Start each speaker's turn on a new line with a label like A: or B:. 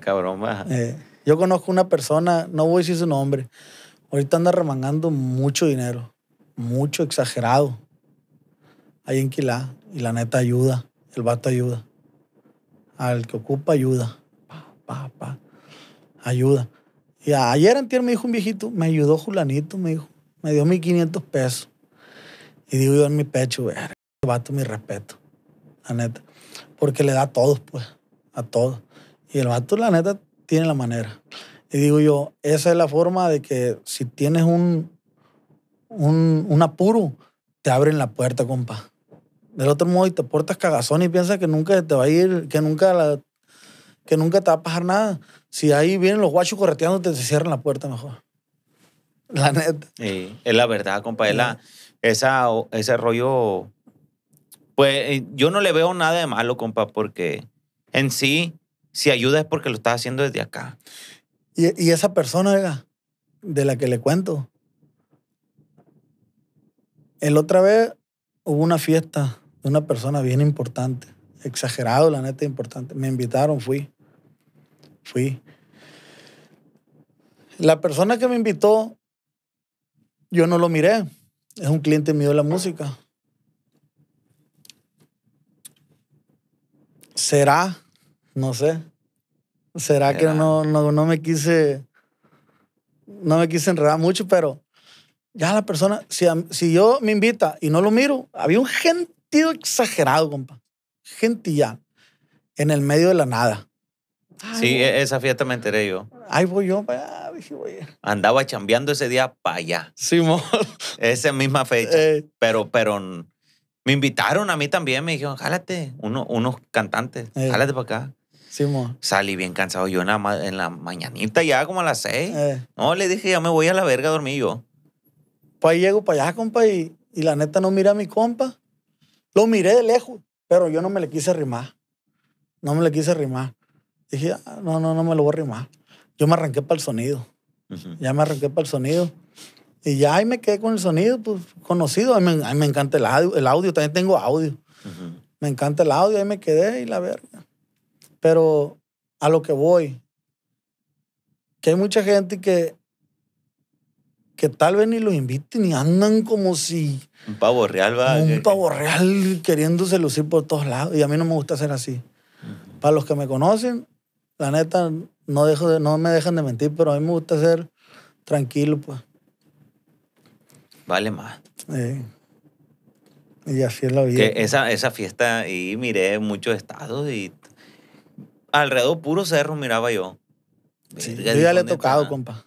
A: cabrón, eh,
B: yo conozco una persona, no voy a decir su nombre, ahorita anda remangando mucho dinero, mucho exagerado, ahí en Y la neta ayuda, el vato ayuda. Al que ocupa ayuda. Pa, pa, pa. Ayuda. Y ayer antier me dijo un viejito, me ayudó Julanito, me dijo, me dio 1500 pesos. Y digo yo en mi pecho, vato, mi respeto, la neta. Porque le da a todos, pues, a todos. Y el vato, la neta, tiene la manera. Y digo yo, esa es la forma de que si tienes un, un, un apuro, te abren la puerta, compa. Del otro modo, y te portas cagazón y piensas que nunca te va a ir, que nunca, la, que nunca te va a pasar nada. Si ahí vienen los guachos correteando, te cierran la puerta mejor.
A: La neta. Sí, es la verdad, compa. la, esa, ese rollo. Pues yo no le veo nada de malo, compa, porque en sí si ayuda es porque lo estás haciendo desde acá.
B: Y, esa persona, de la que le cuento, el otra vez hubo una fiesta de una persona bien importante, exagerado, la neta, importante. Me invitaron, fui. Fui. La persona que me invitó, yo no lo miré. Es un cliente mío de la música. ¿Será no sé. ¿Será que no, no, no me quise... No me quise enredar mucho, pero ya la persona, si, yo me invita y no lo miro, había un gentío exagerado, compa. Gentilla. En el medio de la nada.
A: sí, e, esa fiesta me enteré yo. Ahí voy yo, Andaba chambeando ese día para allá. Sí, mo. Esa misma fecha. Eh. Pero, pero me invitaron a mí también, me dijeron, jálate, uno, unos cantantes, eh. jálate para acá. Salí bien cansado yo en la, en la mañanita, ya como a las seis. Eh. No, le dije, ya me voy a la verga a dormir yo.
B: Pues ahí llego para allá, compa, y, y la neta no mira a mi compa. Lo miré de lejos, pero yo no me le quise rimar. No me le quise rimar. Dije, ah, no, no, no me lo voy a rimar. Yo me arranqué para el sonido. Ya me arranqué para el sonido. Y ya ahí me quedé con el sonido, pues conocido. A me encanta el audio, el audio, también tengo audio. Me encanta el audio, ahí me quedé y la verga. Pero a lo que voy, que hay mucha gente que, que tal vez ni los inviten ni andan como si...
A: Un pavo real va. Un
B: pavo real queriéndose lucir por todos lados. Y a mí no me gusta ser así. Para los que me conocen, la neta, no, dejo no me dejan de mentir, pero a mí me gusta ser tranquilo, pues. Vale más. Y así es la
A: vida. esa, esa fiesta, y miré muchos estados y alrededor puro cerro miraba yo. Sí, ya le he
B: tocado, compa.